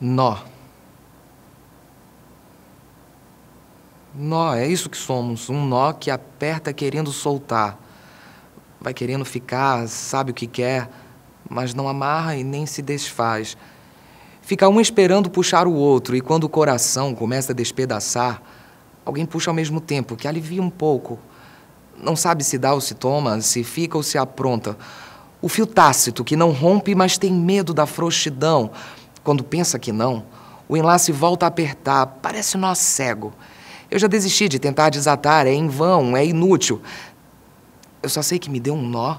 nó. Nó, é isso que somos, um nó que aperta querendo soltar. Vai querendo ficar, sabe o que quer, mas não amarra e nem se desfaz. Fica um esperando puxar o outro, e quando o coração começa a despedaçar, alguém puxa ao mesmo tempo, que alivia um pouco. Não sabe se dá ou se toma, se fica ou se apronta. O fio tácito, que não rompe, mas tem medo da frouxidão, quando pensa que não, o enlace volta a apertar, parece nó cego. Eu já desisti de tentar desatar, é em vão, é inútil. Eu só sei que me deu um nó